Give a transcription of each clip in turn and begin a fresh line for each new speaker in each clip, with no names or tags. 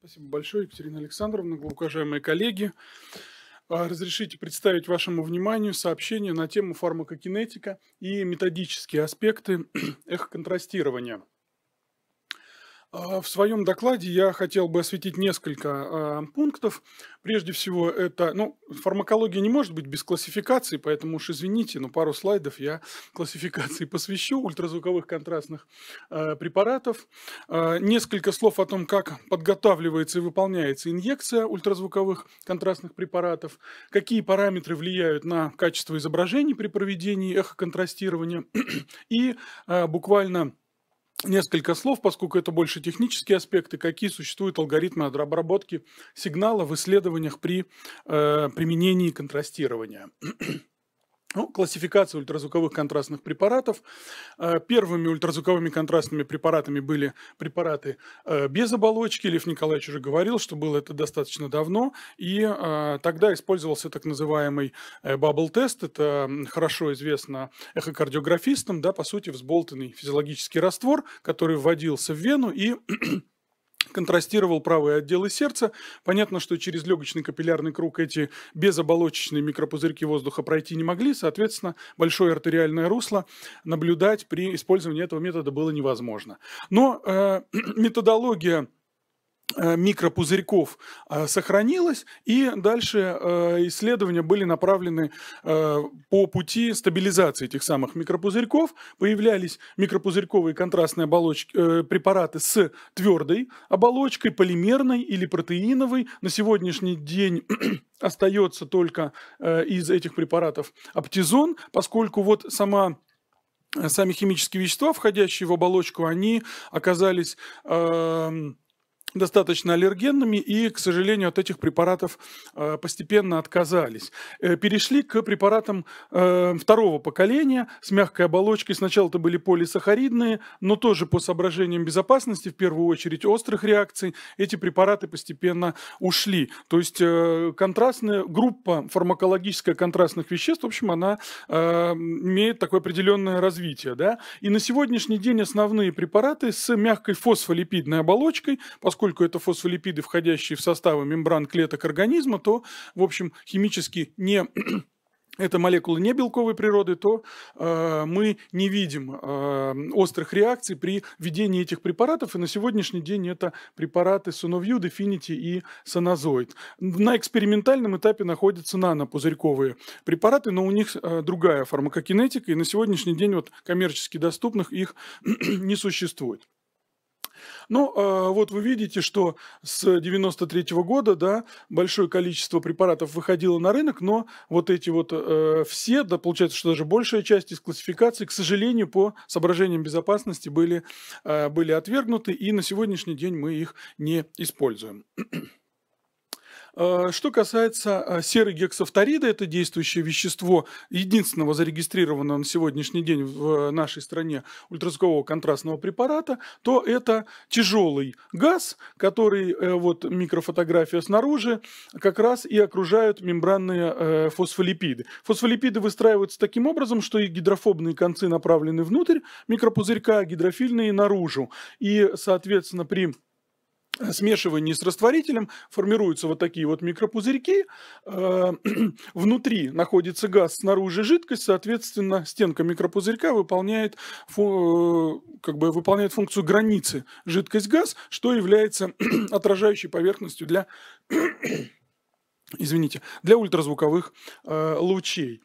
Спасибо большое, Екатерина Александровна, глубокоуважаемые коллеги. А, разрешите представить вашему вниманию сообщение на тему фармакокинетика и методические аспекты эхоконтрастирования. А, в своем докладе я хотел бы осветить несколько а, пунктов. Прежде всего, это, ну, фармакология не может быть без классификации, поэтому уж извините, но пару слайдов я классификации посвящу ультразвуковых контрастных а, препаратов. Несколько слов о том, как подготавливается и выполняется инъекция ультразвуковых контрастных препаратов, какие параметры влияют на качество изображений при проведении эхоконтрастирования и буквально Несколько слов, поскольку это больше технические аспекты, какие существуют алгоритмы обработки сигнала в исследованиях при э, применении контрастирования. Ну, классификация ультразвуковых контрастных препаратов. Э, первыми ультразвуковыми контрастными препаратами были препараты э, без оболочки. Лев Николаевич уже говорил, что было это достаточно давно. И э, тогда использовался так называемый бабл-тест. Это хорошо известно эхокардиографистам. Да, по сути, взболтанный физиологический раствор, который вводился в вену и контрастировал правые отделы сердца. Понятно, что через легочный капиллярный круг эти безоболочечные микропузырьки воздуха пройти не могли, соответственно, большое артериальное русло наблюдать при использовании этого метода было невозможно. Но э, методология Э, микропузырьков э, сохранилось, и дальше э, исследования были направлены по пути стабилизации этих самых микропузырьков. Появлялись микропузырьковые контрастные оболочки, препараты с твердой оболочкой, полимерной или протеиновой. На сегодняшний день остается только из этих препаратов аптизон, поскольку вот сама сами химические вещества, входящие в оболочку, они оказались эм, достаточно аллергенными и, к сожалению, от этих препаратов э, постепенно отказались. Э, перешли к препаратам э, второго поколения с мягкой оболочкой. Сначала это были полисахаридные, но тоже по соображениям безопасности, в первую очередь острых реакций, эти препараты постепенно ушли. То есть контрастная группа фармакологическая контрастных веществ, в общем, она имеет такое определенное развитие. Да? И на сегодняшний день основные препараты с мягкой фосфолипидной оболочкой, поскольку поскольку это фосфолипиды, входящие в составы мембран клеток организма, то, в общем, химически не это молекулы не белковой природы, то э, мы не видим э, острых реакций при введении этих препаратов. И на сегодняшний день это препараты Sunoview, Definity и Sonazoid. На экспериментальном этапе находятся нанопузырьковые препараты, но у них э, другая фармакокинетика, и на сегодняшний день вот коммерчески доступных их не существует. Ну, э, вот вы видите, что с 93 -го года, да, большое количество препаратов выходило на рынок, но вот эти вот э, все, да, получается, что даже большая часть из классификации, к сожалению, по соображениям безопасности были, э, были отвергнуты, и на сегодняшний день мы их не используем. Э, что касается э, серой гексафторида, это действующее вещество, единственного зарегистрированного на сегодняшний день в э, нашей стране ультразвукового контрастного препарата, то это тяжелый газ, который вот микрофотография снаружи как раз и окружают мембранные фосфолипиды. Фосфолипиды выстраиваются таким образом, что и гидрофобные концы направлены внутрь микропузырька, а гидрофильные наружу. И, соответственно, при смешивании с растворителем формируются вот такие вот микропузырьки. Э, внутри находится газ, снаружи жидкость, соответственно, стенка микропузырька выполняет, э, как бы выполняет функцию границы жидкость-газ, что является отражающей поверхностью для, извините, для ультразвуковых э, лучей.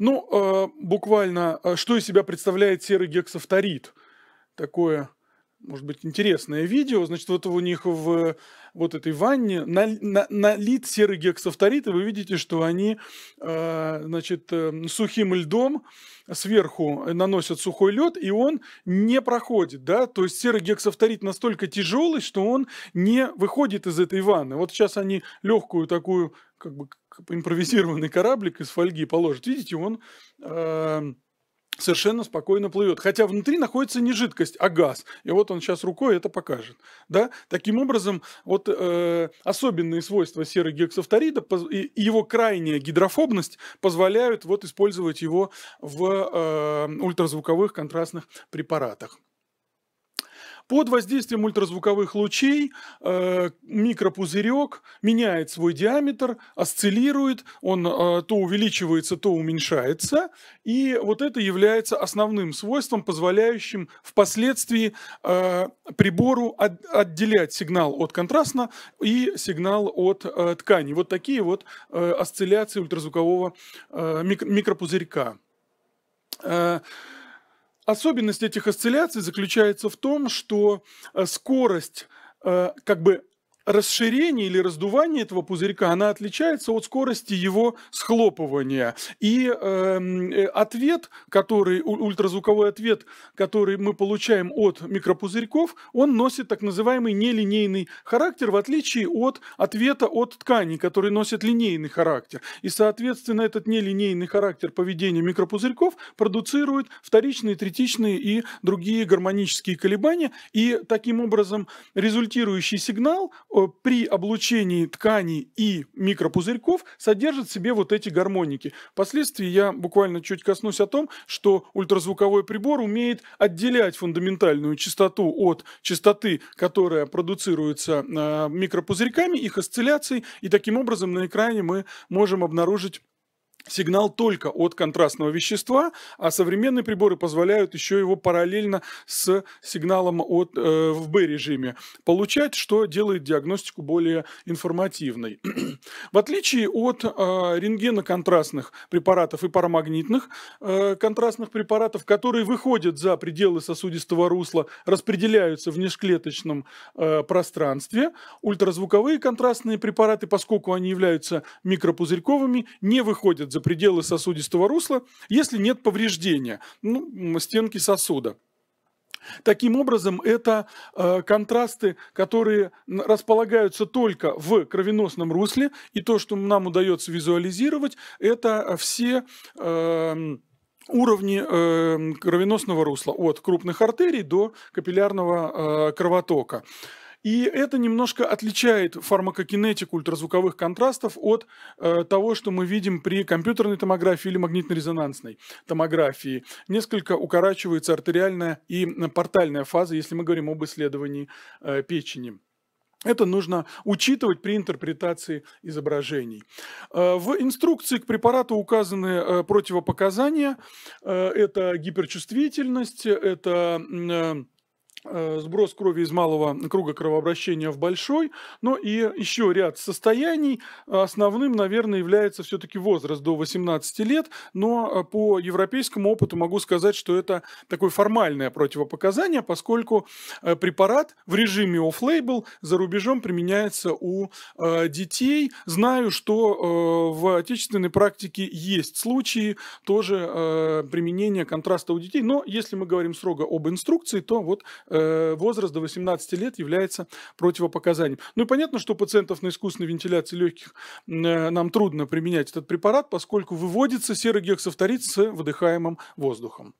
Ну, буквально, что из себя представляет серый гексофторид? Такое может быть, интересное видео. Значит, вот у них в вот этой ванне налит на, на серый гексавторит, и вы видите, что они, э, значит, э, сухим льдом сверху наносят сухой лед, и он не проходит, да, то есть серый гексавторит настолько тяжелый, что он не выходит из этой ванны. Вот сейчас они легкую такую, как бы импровизированный кораблик из фольги положат. Видите, он... Э, совершенно спокойно плывет. Хотя внутри находится не жидкость, а газ. И вот он сейчас рукой это покажет. Да? Таким образом, вот э, особенные свойства серы гексофторида и его крайняя гидрофобность позволяют вот использовать его в э, ультразвуковых контрастных препаратах. Под воздействием ультразвуковых лучей э, микропузырек меняет свой диаметр, осциллирует, он э, то увеличивается, то уменьшается. И вот это является основным свойством, позволяющим впоследствии э, прибору отделять сигнал от контрастно и сигнал от э, ткани. Вот такие вот э, осцилляции ультразвукового э, микропузырька. Э, Особенность этих осцилляций заключается в том, что э, скорость э, как бы расширение или раздувание этого пузырька, она отличается от скорости его схлопывания. И эм, э, ответ, который, ультразвуковой ответ, который мы получаем от микропузырьков, он носит так называемый нелинейный характер, в отличие от ответа от тканей, который носит линейный характер. И, соответственно, этот нелинейный характер поведения микропузырьков продуцирует вторичные, третичные и другие гармонические колебания. И таким образом результирующий сигнал э, – Э, при облучении тканей и микропузырьков содержит в себе вот эти гармоники. Впоследствии я буквально чуть коснусь о том, что ультразвуковой прибор умеет отделять фундаментальную частоту от частоты, которая продуцируется э, микропузырьками, их осцилляцией, и таким образом на экране мы можем обнаружить сигнал только от контрастного вещества, а современные приборы позволяют еще его параллельно с сигналом от, э, в B-режиме получать, что делает диагностику более информативной. в отличие от э, рентгеноконтрастных препаратов и парамагнитных э, контрастных препаратов, которые выходят за пределы сосудистого русла, распределяются в межклеточном э, пространстве, ультразвуковые контрастные препараты, поскольку они являются микропузырьковыми, не выходят за за пределы сосудистого русла, если нет повреждения ну, стенки сосуда. Таким образом, это э, контрасты, которые располагаются только в кровеносном русле, и то, что нам удается визуализировать, это все э, уровни э, кровеносного русла, от крупных артерий до капиллярного э, кровотока. И это немножко отличает фармакокинетику ультразвуковых контрастов от э, того, что мы видим при компьютерной томографии или магнитно-резонансной томографии. Несколько укорачивается артериальная и портальная фаза, если мы говорим об исследовании э, печени. Это нужно учитывать при интерпретации изображений. Э, в инструкции к препарату указаны э, противопоказания. Э, это гиперчувствительность, это Э, сброс крови из малого круга кровообращения в большой, но и еще ряд состояний. Основным, наверное, является все-таки возраст до 18 лет, но э, по европейскому опыту могу сказать, что это такое формальное противопоказание, поскольку э, препарат в режиме off-label за рубежом применяется у детей. Знаю, что в отечественной практике есть случаи тоже применения контраста у детей, но если мы говорим строго об инструкции, то вот Э, возраст до 18 лет является противопоказанием. Ну и понятно, что пациентов на искусственной вентиляции легких э, нам трудно применять этот препарат, поскольку выводится серый гексофторид с выдыхаемым воздухом.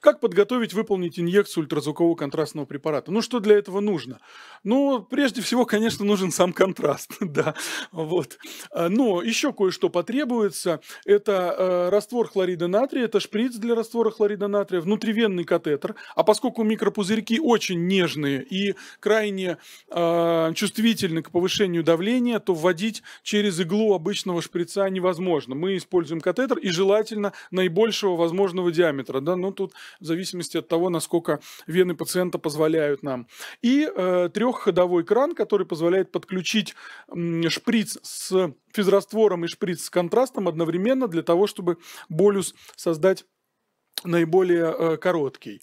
Как подготовить, выполнить инъекцию ультразвукового контрастного препарата? Ну, что для этого нужно? Ну, прежде всего, конечно, нужен сам контраст, да, вот. А, но еще кое-что потребуется. Это э, раствор хлорида натрия, это шприц для раствора хлорида натрия, внутривенный катетер. А поскольку микропузырьки очень нежные и крайне а, чувствительны к повышению давления, то вводить через иглу обычного шприца невозможно. Мы используем катетер и желательно наибольшего возможного диаметра. Да? Ну, тут в зависимости от того, насколько вены пациента позволяют нам. И э, трехходовой кран, который позволяет подключить э, шприц с физраствором и шприц с контрастом одновременно для того, чтобы болюс создать наиболее э, короткий.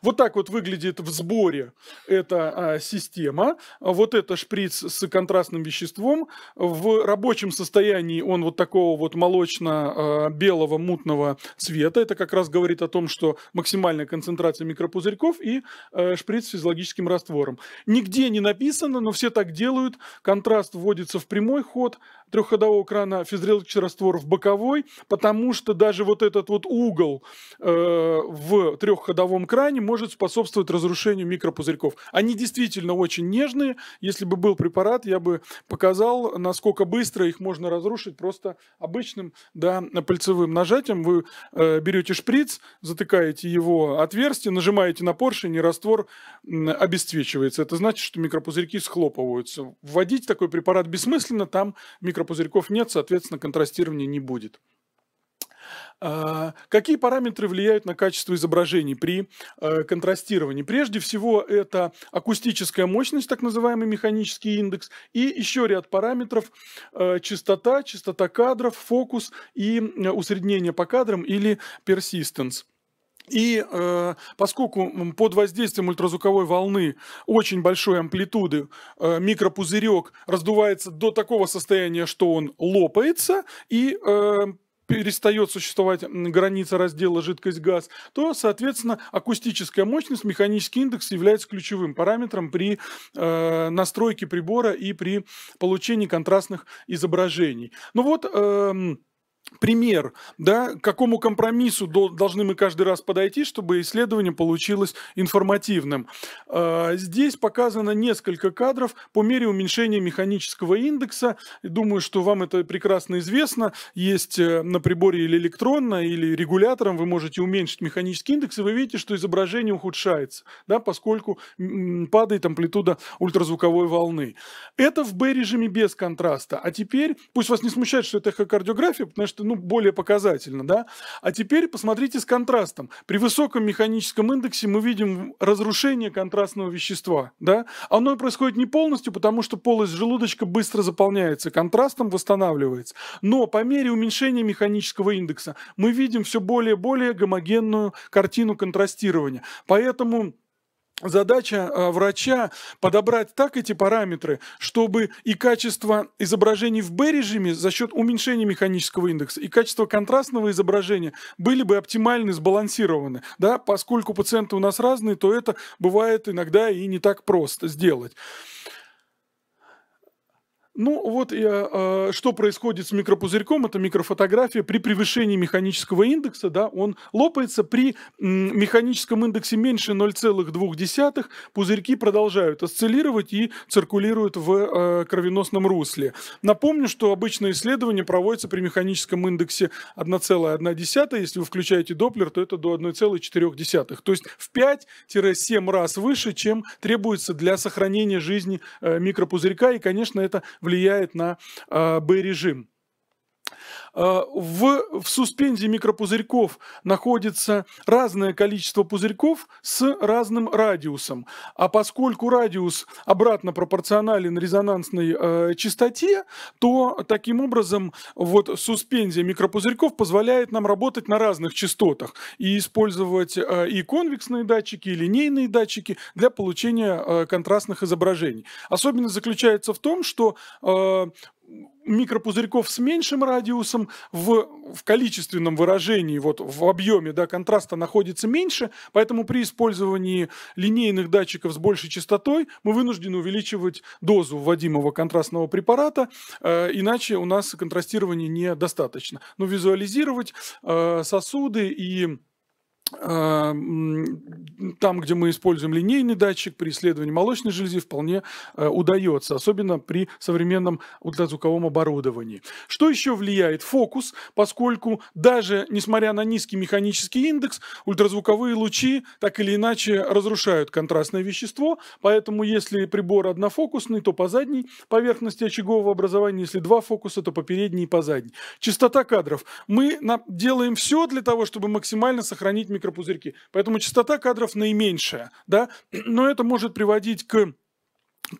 Вот так вот выглядит в сборе эта а, система. Вот это шприц с контрастным веществом. В рабочем состоянии он вот такого вот молочно-белого а, мутного цвета. Это как раз говорит о том, что максимальная концентрация микропузырьков и а, шприц с физиологическим раствором. Нигде не написано, но все так делают. Контраст вводится в прямой ход трехходового крана, физиологический раствор в боковой, потому что даже вот этот вот угол э, Э, в трехходовом кране может способствовать разрушению микропузырьков. Они действительно очень нежные. Если бы был препарат, я бы показал, насколько быстро их можно разрушить просто обычным да, пальцевым нажатием. Вы э, берете шприц, затыкаете его отверстие, нажимаете на поршень, и раствор обесцвечивается. Это значит, что микропузырьки схлопываются. Вводить такой препарат бессмысленно, там микропузырьков нет, соответственно, контрастирования не будет. А, какие параметры влияют на качество изображений при э, контрастировании? Прежде всего, это акустическая мощность, так называемый механический индекс, и еще ряд параметров э, – частота, частота кадров, фокус и э, усреднение по кадрам или persistence. И э, поскольку под воздействием ультразвуковой волны очень большой амплитуды э, микропузырек раздувается до такого состояния, что он лопается, и э, перестает существовать граница раздела жидкость-газ, то, соответственно, акустическая мощность, механический индекс является ключевым параметром при э, настройке прибора и при получении контрастных изображений. Ну вот... Э, пример, да, к какому компромиссу должны мы каждый раз подойти, чтобы исследование получилось информативным. А, здесь показано несколько кадров по мере уменьшения механического индекса. Думаю, что вам это прекрасно известно. Есть э, на приборе или электронно, или регулятором вы можете уменьшить механический индекс, и вы видите, что изображение ухудшается, да, поскольку падает амплитуда ультразвуковой волны. Это в B-режиме без контраста. А теперь, пусть вас не смущает, что это эхокардиография, потому что что ну, более показательно. Да? А теперь посмотрите с контрастом. При высоком механическом индексе мы видим разрушение контрастного вещества. Да? Оно происходит не полностью, потому что полость желудочка быстро заполняется контрастом, восстанавливается. Но по мере уменьшения механического индекса мы видим все более и более гомогенную картину контрастирования. Поэтому Задача э, врача подобрать так эти параметры, чтобы и качество изображений в B-режиме за счет уменьшения механического индекса, и качество контрастного изображения были бы оптимально сбалансированы. Да? Поскольку пациенты у нас разные, то это бывает иногда и не так просто сделать. Ну вот я, а, что происходит с микропузырьком, это микрофотография. При превышении механического индекса да, он лопается. При механическом индексе меньше 0,2 пузырьки продолжают осциллировать и циркулируют в а, кровеносном русле. Напомню, что обычное исследование проводится при механическом индексе 1,1. Если вы включаете доплер, то это до 1,4. То есть в 5-7 раз выше, чем требуется для сохранения жизни э, микропузырька. И, конечно, это в влияет на а, Б-режим. Э, в, в суспензии микропузырьков находится разное количество пузырьков с разным радиусом. А поскольку радиус обратно пропорционален резонансной э, частоте, то таким образом вот суспензия микропузырьков позволяет нам работать на разных частотах и использовать э, и конвексные датчики, и линейные датчики для получения э, контрастных изображений. Особенность заключается в том, что э, микропузырьков с меньшим радиусом в, в количественном выражении, вот в объеме да, контраста находится меньше, поэтому при использовании линейных датчиков с большей частотой мы вынуждены увеличивать дозу вводимого контрастного препарата, э, иначе у нас контрастирования недостаточно. Но визуализировать э, сосуды и а, там, где мы используем линейный датчик, при исследовании молочной железы вполне э, удается, особенно при современном ультразвуковом оборудовании. Что еще влияет? Фокус, поскольку даже несмотря на низкий механический индекс, ультразвуковые лучи так или иначе разрушают контрастное вещество, поэтому если прибор однофокусный, то по задней поверхности очагового образования, если два фокуса, то по передней и по задней. Частота кадров. Мы делаем все для того, чтобы максимально сохранить микропузырьки. Поэтому частота кадров наименьшая. Да? Но это может приводить к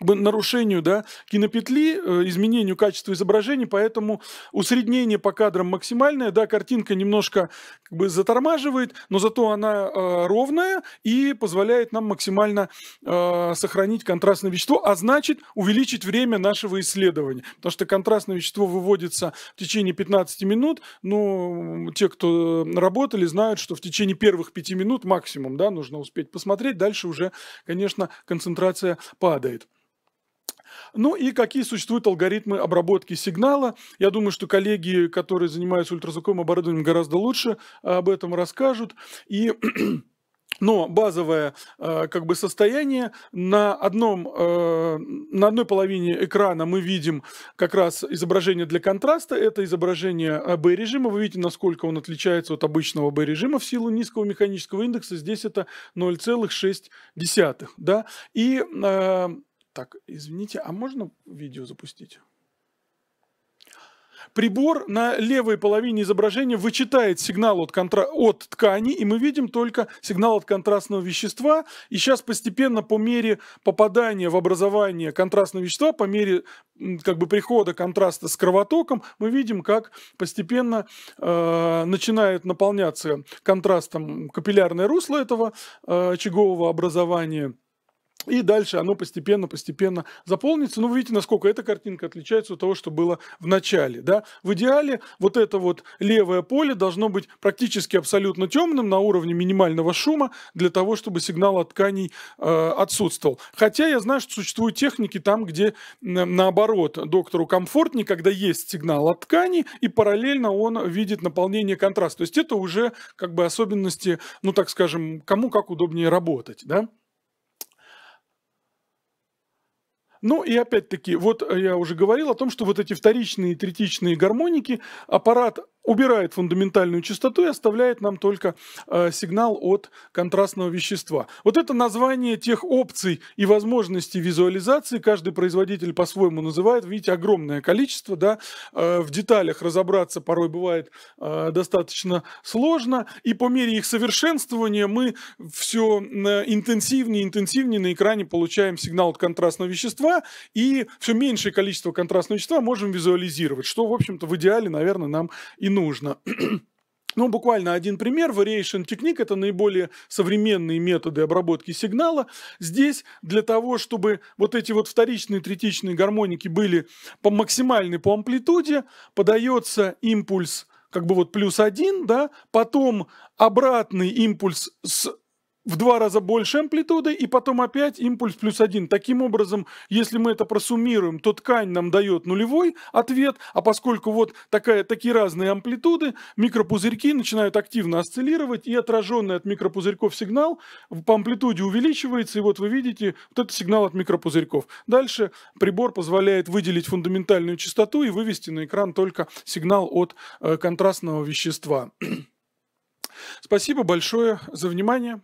нарушению да, кинопетли, э, изменению качества изображения, поэтому усреднение по кадрам максимальное, да, картинка немножко как бы затормаживает, но зато она э, ровная и позволяет нам максимально э, сохранить контрастное вещество, а значит увеличить время нашего исследования. Потому что контрастное вещество выводится в течение 15 минут, но ну, те, кто работали, знают, что в течение первых 5 минут максимум да, нужно успеть посмотреть, дальше уже, конечно, концентрация падает. Ну и какие существуют алгоритмы обработки сигнала. Я думаю, что коллеги, которые занимаются ультразвуковым оборудованием, гораздо лучше э, об этом расскажут. И но базовое э, как бы состояние на одном э, на одной половине экрана мы видим как раз изображение для контраста это изображение B режима вы видите насколько он отличается от обычного B режима в силу низкого механического индекса здесь это 0,6 да и так, извините, а можно видео запустить? Прибор на левой половине изображения вычитает сигнал от, контра... от ткани, и мы видим только сигнал от контрастного вещества. И сейчас постепенно по мере попадания в образование контрастного вещества, по мере как бы прихода контраста с кровотоком, мы видим, как постепенно э, начинает наполняться контрастом капиллярное русло этого э, очагового образования – и дальше оно постепенно-постепенно заполнится. Ну, вы видите, насколько эта картинка отличается от того, что было в начале. Да? В идеале вот это вот левое поле должно быть практически абсолютно темным на уровне минимального шума для того, чтобы сигнал от тканей э, отсутствовал. Хотя я знаю, что существуют техники там, где наоборот доктору комфортнее, когда есть сигнал от ткани, и параллельно он видит наполнение контраста. То есть это уже как бы особенности, ну так скажем, кому как удобнее работать. Да? Ну и опять-таки, вот э, я уже говорил о том, что вот эти вторичные и третичные гармоники аппарат убирает фундаментальную частоту и оставляет нам только э, сигнал от контрастного вещества. Вот это название тех опций и возможностей визуализации. Каждый производитель по-своему называет. Видите, огромное количество. Да? Э, в деталях разобраться порой бывает э, достаточно сложно. И по мере их совершенствования мы все э, интенсивнее и интенсивнее на экране получаем сигнал от контрастного вещества и все меньшее количество контрастного вещества можем визуализировать, что, в общем-то, в идеале, наверное, нам и нужно. Ну, буквально один пример. Variation Technique – это наиболее современные методы обработки сигнала. Здесь для того, чтобы вот эти вот вторичные, третичные гармоники были по максимальной по амплитуде, подается импульс как бы вот плюс один, да, потом обратный импульс с в два раза больше амплитуды, и потом опять импульс плюс один. Таким образом, если мы это просуммируем, то ткань нам дает нулевой ответ, а поскольку вот такая, такие разные амплитуды, микропузырьки начинают активно осциллировать, и отраженный от микропузырьков сигнал по амплитуде увеличивается, и вот вы видите, вот это сигнал от микропузырьков. Дальше прибор позволяет выделить фундаментальную частоту и вывести на экран только сигнал от э, контрастного вещества. Спасибо большое за внимание.